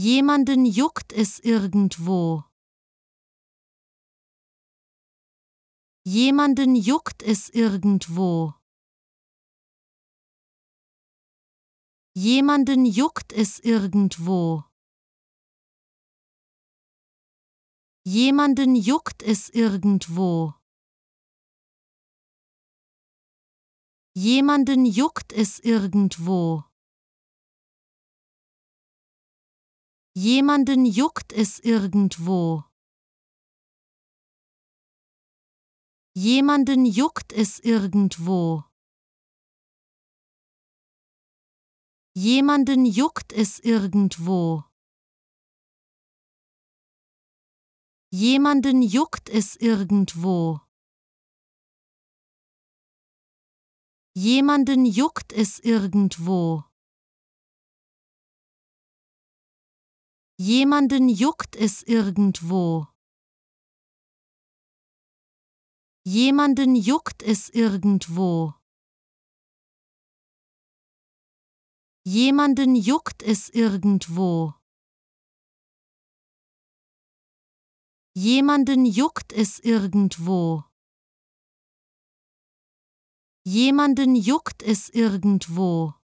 Jemanden juckt es irgendwo. Jemanden juckt es irgendwo. Jemanden juckt es irgendwo. Jemanden juckt es irgendwo. Jemanden juckt es irgendwo. Jemanden juckt es irgendwo. Jemanden juckt es irgendwo. Jemanden juckt es irgendwo. Jemanden juckt es irgendwo. Jemanden juckt es irgendwo. Jemanden juckt es irgendwo. Jemanden juckt es irgendwo. Jemanden juckt es irgendwo. Jemanden juckt es irgendwo. Jemanden juckt es irgendwo.